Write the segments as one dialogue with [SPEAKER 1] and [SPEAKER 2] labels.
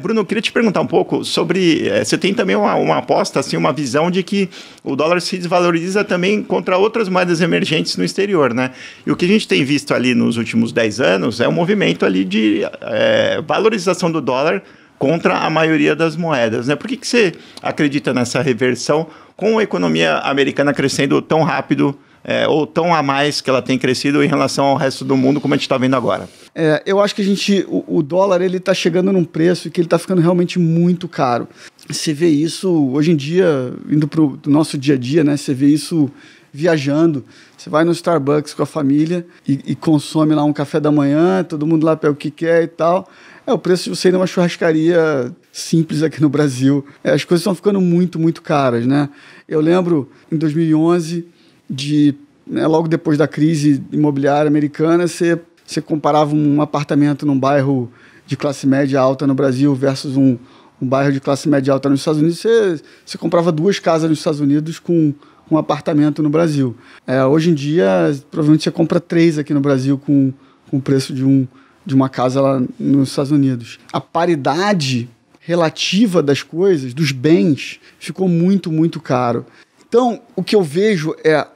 [SPEAKER 1] Bruno, eu queria te perguntar um pouco sobre. É, você tem também uma, uma, aposta, assim, uma visão de que o dólar se desvaloriza também contra outras moedas emergentes no exterior, né? E o que a gente tem visto ali nos últimos 10 anos é um movimento ali de é, valorização do dólar contra a maioria das moedas, né? Por que, que você acredita nessa reversão com a economia americana crescendo tão rápido? é, ou tão a mais que ela tem crescido em relação ao resto do mundo, como a gente está vendo agora?
[SPEAKER 2] É, eu acho que a gente, o, o dólar ele está chegando num preço que ele está ficando realmente muito caro. Você vê isso hoje em dia, indo para o nosso dia a dia, né? Você vê isso viajando. Você vai no Starbucks com a família e, e, consome lá um café da manhã, todo mundo lá pega o que quer e tal. É o preço de você ir numa churrascaria simples aqui no Brasil. É, as coisas estão ficando muito, muito caras, né? Eu lembro em 2011 de né, logo depois da crise imobiliária americana, você, você comparava um apartamento num bairro de classe média alta no Brasil versus um, um bairro de classe média alta nos Estados Unidos, você, você comprava duas casas nos Estados Unidos com um apartamento no Brasil. É, hoje em dia, provavelmente você compra três aqui no Brasil com, com o preço de, um, de uma casa lá nos Estados Unidos. A paridade relativa das coisas, dos bens, ficou muito, muito caro. Então, o que eu vejo é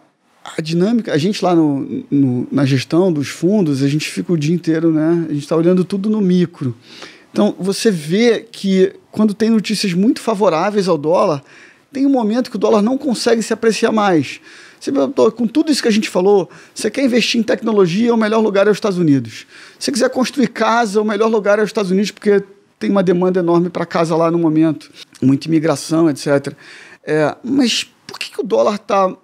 [SPEAKER 2] a dinâmica, a gente lá no, no, na gestão dos fundos, a gente fica o dia inteiro, né? A gente está olhando tudo no micro. Então, você vê que quando tem notícias muito favoráveis ao dólar, tem um momento que o dólar não consegue se apreciar mais. Você, com tudo isso que a gente falou, você quer investir em tecnologia, o melhor lugar é os Estados Unidos. Se você quiser construir casa, o melhor lugar é os Estados Unidos, porque tem uma demanda enorme para casa lá no momento, muita imigração, etc. É, mas por que, que o dólar está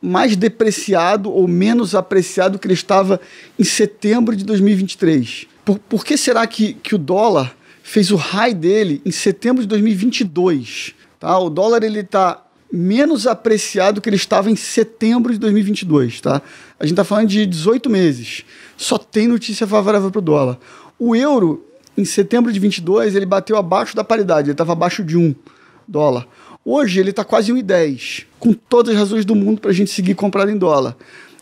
[SPEAKER 2] mais depreciado ou menos apreciado que ele estava em setembro de 2023? Por, por que será que, que o dólar fez o high dele em setembro de 2022? Tá? O dólar ele está menos apreciado que ele estava em setembro de 2022, tá? A gente está falando de 18 meses. Só tem notícia favorável para o dólar. O euro, em setembro de 22, ele bateu abaixo da paridade, ele estava abaixo de 1 dólar. Hoje ele está quase 1,10, com todas as razões do mundo para a gente seguir comprando em dólar.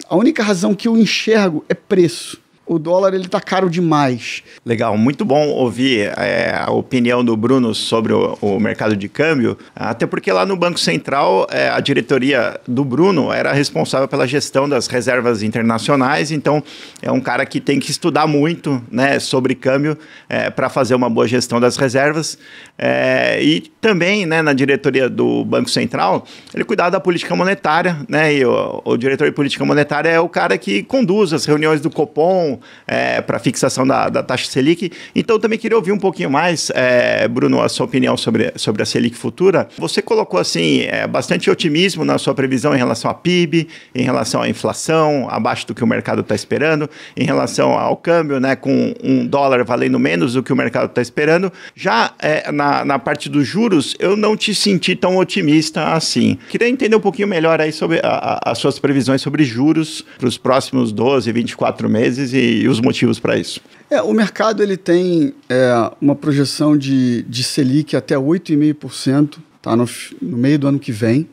[SPEAKER 2] A única razão que eu enxergo é preço o dólar ele está caro demais. Legal, muito bom ouvir é, a opinião
[SPEAKER 1] do Bruno sobre o, o, mercado de câmbio, até porque lá no Banco Central é, a diretoria do Bruno era responsável pela gestão das reservas internacionais, então é um cara que tem que estudar muito né, sobre câmbio é, para fazer uma boa gestão das reservas. É, e também né, na diretoria do Banco Central, ele cuidava da política monetária, né, e o, o diretor de política monetária é o cara que conduz as reuniões do Copom, é, para fixação da, da, taxa Selic. Então, também queria ouvir um pouquinho mais, é, Bruno, a sua opinião sobre, sobre a Selic futura. Você colocou, assim, é, bastante otimismo na sua previsão em relação à PIB, em relação à inflação, abaixo do que o mercado está esperando, em relação ao câmbio, né, com um dólar valendo menos do que o mercado está esperando. Já é, na, na parte dos juros, eu não te senti tão otimista assim. Queria entender um pouquinho melhor aí sobre a, a, as suas previsões sobre juros para os próximos 12, 24 meses e e os motivos para isso?
[SPEAKER 2] É, o mercado ele tem é, uma projeção de, de Selic até 8,5% tá, no, no meio do ano que vem,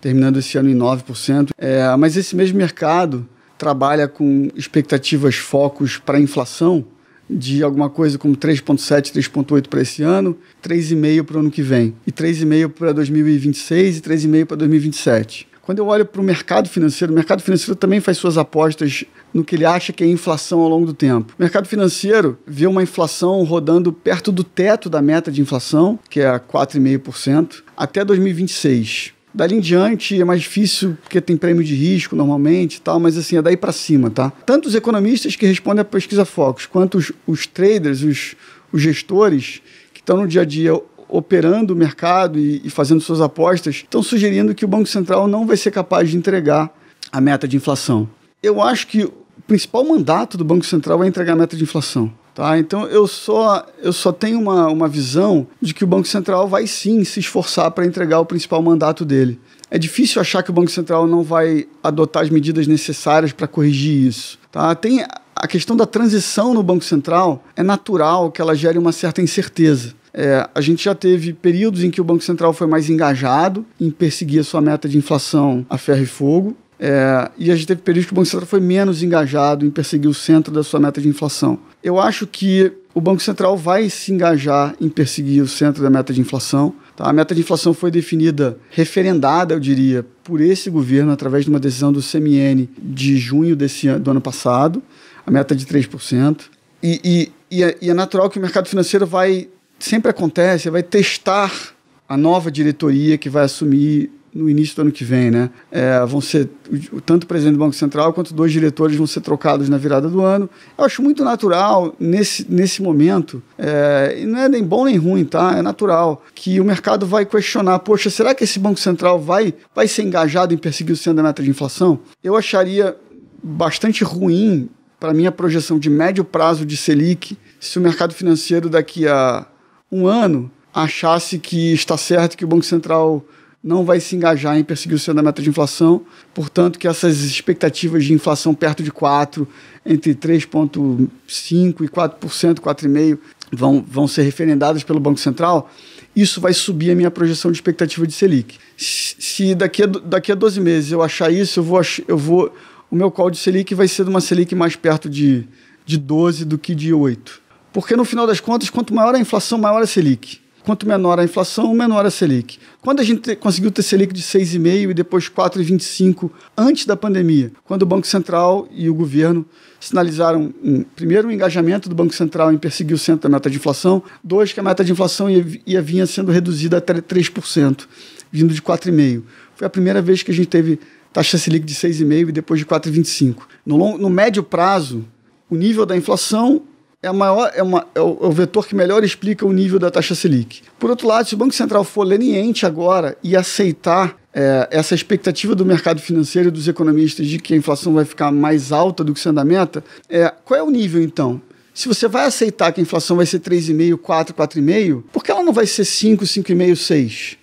[SPEAKER 2] terminando esse ano em 9%. É, mas esse mesmo mercado trabalha com expectativas focos para inflação de alguma coisa como 3,7, 3,8 para esse ano, 3,5 para o ano que vem, e 3,5 para 2026 e 3,5 para 2027. Quando eu olho para o mercado financeiro, o mercado financeiro também faz suas apostas no que ele acha que é inflação ao longo do tempo. O mercado financeiro vê uma inflação rodando perto do teto da meta de inflação, que é 4,5%, até 2026. Dali em diante é mais difícil porque tem prêmio de risco normalmente e tal, mas assim, é daí para cima, tá? Tanto os economistas que respondem à pesquisa Focus, quanto os, os traders, os, os gestores que estão no dia a dia operando o mercado e, e fazendo suas apostas estão sugerindo que o Banco Central não vai ser capaz de entregar a meta de inflação. Eu acho que o principal mandato do Banco Central é entregar a meta de inflação. Tá? Então eu só, eu só tenho uma, uma visão de que o Banco Central vai sim se esforçar para entregar o principal mandato dele. É difícil achar que o Banco Central não vai adotar as medidas necessárias para corrigir isso. Tá? Tem a questão da transição no Banco Central é natural que ela gere uma certa incerteza. É, a gente já teve períodos em que o Banco Central foi mais engajado em perseguir a sua meta de inflação a ferro e fogo. É, e a gente teve períodos que o Banco Central foi menos engajado em perseguir o centro da sua meta de inflação. Eu acho que o Banco Central vai se engajar em perseguir o centro da meta de inflação. Tá? A meta de inflação foi definida, referendada, eu diria, por esse governo através de uma decisão do CMN de junho desse ano, do ano passado, a meta de 3%. E, e, e, é, e é natural que o mercado financeiro vai sempre acontece, vai testar a nova diretoria que vai assumir no início do ano que vem, né? É, vão ser tanto o presidente do Banco Central quanto dois diretores vão ser trocados na virada do ano. Eu acho muito natural nesse, nesse momento, é, e não é nem bom nem ruim, tá? É natural que o mercado vai questionar: poxa, será que esse Banco Central vai, vai ser engajado em perseguir o centro da meta de inflação? Eu acharia bastante ruim para minha projeção de médio prazo de Selic se o mercado financeiro daqui a um ano achasse que está certo que o Banco Central não vai se engajar em perseguir o seu da meta de inflação, portanto que essas expectativas de inflação perto de 4, entre 3,5% e 4%, 4,5% vão, vão ser referendadas pelo Banco Central, isso vai subir a minha projeção de expectativa de Selic. Se daqui a, daqui a 12 meses eu achar isso, eu vou, eu vou o meu call de Selic vai ser de uma Selic mais perto de, de 12 do que de 8. Porque no final das contas, quanto maior a inflação, maior a Selic. Quanto menor a inflação, menor a Selic. Quando a gente conseguiu ter Selic de 6,5 e depois 4,25 antes da pandemia, quando o Banco Central e o governo sinalizaram, um, primeiro, o engajamento do Banco Central em perseguir o centro da meta de inflação, dois, que a meta de inflação ia, ia vinha sendo reduzida até 3%, vindo de 4,5%. Foi a primeira vez que a gente teve taxa Selic de 6,5 e depois de 4,25. No, no médio prazo, o nível da inflação é, maior, é, uma, é, o, é, o, vetor que melhor explica o nível da taxa Selic. Por outro lado, se o Banco Central for leniente agora e aceitar é, essa expectativa do mercado financeiro e dos economistas de que a inflação vai ficar mais alta do que sendo a meta, é, qual é o nível então? Se você vai aceitar que a inflação vai ser 3,5, 4, 4,5, por que ela não vai ser 5, 5,5, 6?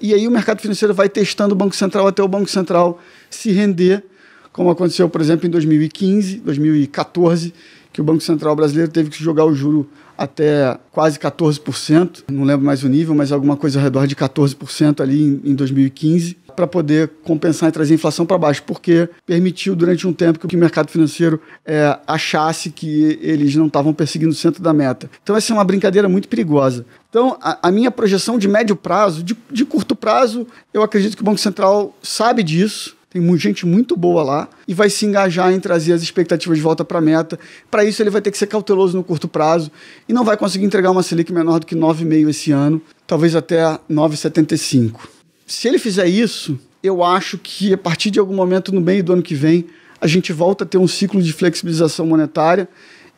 [SPEAKER 2] e aí o mercado financeiro vai testando o Banco Central até o Banco Central se render, como aconteceu, por exemplo, em 2015, 2014, que o Banco Central brasileiro teve que jogar o juro até quase 14%, não lembro mais o nível, mas alguma coisa ao redor de 14% ali em 2015, para poder compensar e trazer a inflação para baixo, porque permitiu durante um tempo que o mercado financeiro é, achasse que eles não estavam perseguindo o centro da meta. Então, essa é uma brincadeira muito perigosa. Então, a, a minha projeção de médio prazo, de, de curto prazo, eu acredito que o Banco Central sabe disso, tem gente muito boa lá e vai se engajar em trazer as expectativas de volta para a meta. Para isso, ele vai ter que ser cauteloso no curto prazo e não vai conseguir entregar uma Selic menor do que 9,5 esse ano, talvez até 9,75. Se ele fizer isso, eu acho que a partir de algum momento no meio do ano que vem, a gente volta a ter um ciclo de flexibilização monetária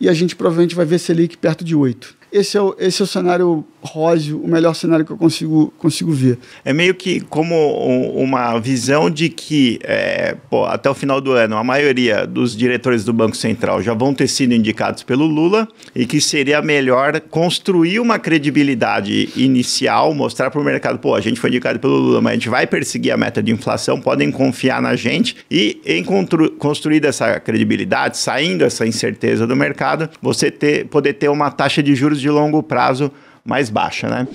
[SPEAKER 2] e a gente provavelmente vai ver Selic perto de 8 esse é o, esse é o cenário róseo, o melhor cenário que eu consigo, consigo ver. É meio que como uma visão
[SPEAKER 1] de que é, pô, até o final do ano a maioria dos diretores do Banco Central já vão ter sido indicados pelo Lula e que seria melhor construir uma credibilidade inicial, mostrar para o mercado, pô, a gente foi indicado pelo Lula, mas a gente vai perseguir a meta de inflação, podem confiar na gente e em construir essa credibilidade, saindo essa incerteza do mercado, você ter, poder ter uma taxa de juros de longo prazo mais baixa, né?